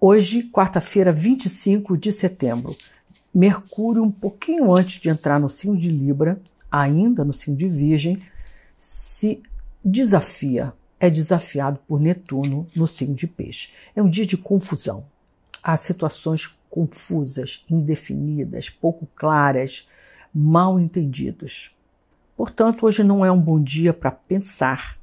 Hoje, quarta-feira, 25 de setembro, Mercúrio, um pouquinho antes de entrar no signo de Libra, ainda no signo de Virgem, se desafia, é desafiado por Netuno no signo de Peixe. É um dia de confusão. Há situações confusas, indefinidas, pouco claras, mal entendidos. Portanto, hoje não é um bom dia para pensar.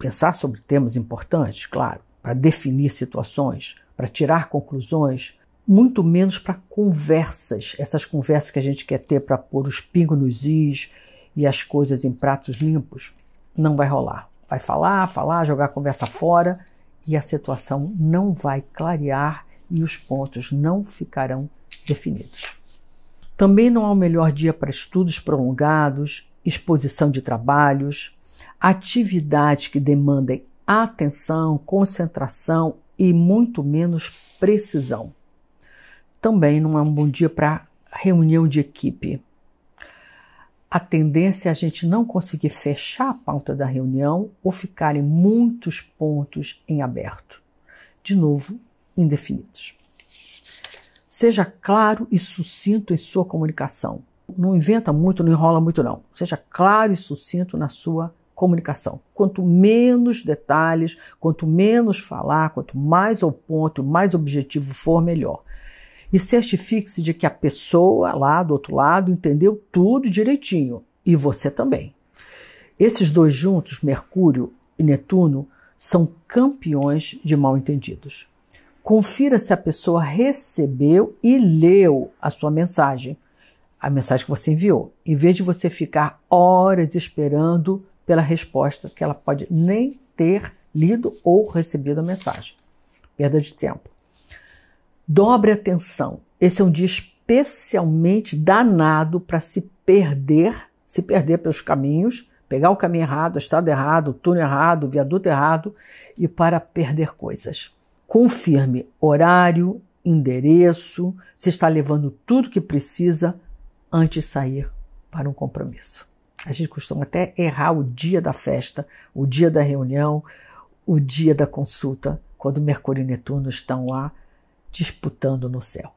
Pensar sobre temas importantes, claro para definir situações, para tirar conclusões, muito menos para conversas, essas conversas que a gente quer ter para pôr os pingos nos is e as coisas em pratos limpos, não vai rolar. Vai falar, falar, jogar a conversa fora e a situação não vai clarear e os pontos não ficarão definidos. Também não há o melhor dia para estudos prolongados, exposição de trabalhos, atividades que demandem atenção, concentração e muito menos precisão. Também não é um bom dia para reunião de equipe. A tendência é a gente não conseguir fechar a pauta da reunião ou ficarem muitos pontos em aberto. De novo, indefinidos. Seja claro e sucinto em sua comunicação. Não inventa muito, não enrola muito, não. Seja claro e sucinto na sua comunicação. Quanto menos detalhes, quanto menos falar, quanto mais ao ponto, mais objetivo for, melhor. E certifique-se de que a pessoa lá do outro lado entendeu tudo direitinho e você também. Esses dois juntos, Mercúrio e Netuno, são campeões de mal-entendidos. Confira se a pessoa recebeu e leu a sua mensagem, a mensagem que você enviou, em vez de você ficar horas esperando pela resposta que ela pode nem ter lido ou recebido a mensagem. Perda de tempo. Dobre atenção. Esse é um dia especialmente danado para se perder, se perder pelos caminhos, pegar o caminho errado, a estrada errada, o túnel errado, o viaduto errado e para perder coisas. Confirme horário, endereço, se está levando tudo que precisa antes de sair para um compromisso. A gente costuma até errar o dia da festa, o dia da reunião, o dia da consulta, quando Mercúrio e Netuno estão lá disputando no céu.